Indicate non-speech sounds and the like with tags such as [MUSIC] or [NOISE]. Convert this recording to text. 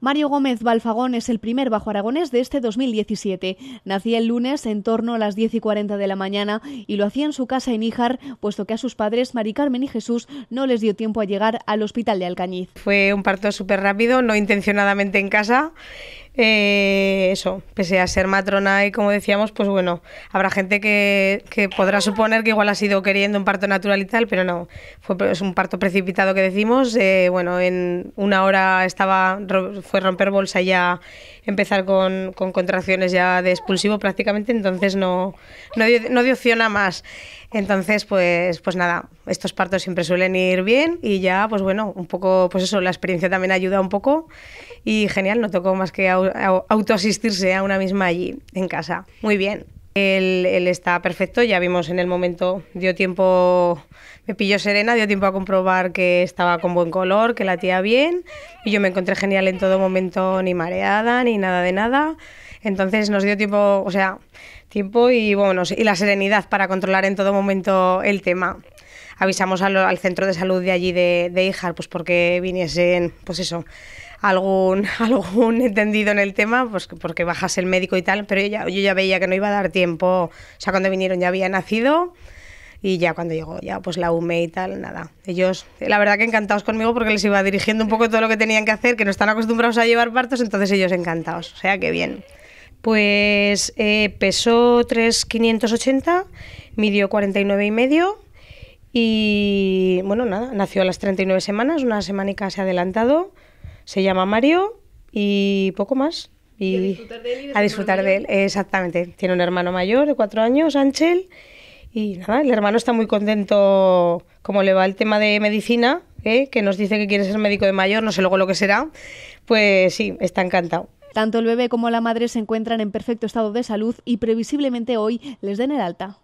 Mario Gómez Balfagón es el primer bajo aragonés de este 2017. Nacía el lunes en torno a las 10 y 40 de la mañana y lo hacía en su casa en Ijar, puesto que a sus padres, Mari Carmen y Jesús, no les dio tiempo a llegar al hospital de Alcañiz. Fue un parto súper rápido, no intencionadamente en casa eh, eso, pese a ser matrona y como decíamos, pues bueno, habrá gente que, que, podrá suponer que igual ha sido queriendo un parto natural y tal, pero no, fue es un parto precipitado que decimos. Eh, bueno, en una hora estaba fue romper bolsa y ya empezar con, con contracciones ya de expulsivo prácticamente, entonces no, no, dio, no opción a más. Entonces, pues, pues nada, estos partos siempre suelen ir bien y ya, pues bueno, un poco, pues eso, la experiencia también ayuda un poco y genial, no tocó más que autoasistirse a una misma allí, en casa. Muy bien. Él, está perfecto, ya vimos en el momento, dio tiempo, me pilló serena, dio tiempo a comprobar que estaba con buen color, que latía bien y yo me encontré genial en todo momento, ni mareada, ni nada de nada. Entonces nos dio tiempo, o sea, tiempo y, bueno, y la serenidad para controlar en todo momento el tema avisamos al, centro de salud de allí de, de Ijar, pues porque viniesen, pues eso, algún, [LAUGHS] algún entendido en el tema, pues porque bajase el médico y tal, pero yo ya, veía que no iba a dar tiempo, o sea, cuando vinieron ya había nacido y ya cuando llegó ya pues la UME y tal, nada. Ellos, la verdad que encantados conmigo porque les iba dirigiendo un poco todo lo que tenían que hacer, que no están acostumbrados a llevar partos, entonces ellos encantados, o sea que bien. Pues eh, pesó 3,580, midió 49,5... y medio y bueno, nada, nació a las 39 semanas, una semanica se ha adelantado, se llama Mario y poco más. Y, a disfrutar de él. a disfrutar de él, exactamente. Tiene un hermano mayor de cuatro años, Ángel. Y nada, el hermano está muy contento como le va el tema de medicina, ¿eh? que nos dice que quiere ser médico de mayor, no sé luego lo que será. Pues sí, está encantado. Tanto el bebé como la madre se encuentran en perfecto estado de salud y previsiblemente hoy les den el alta.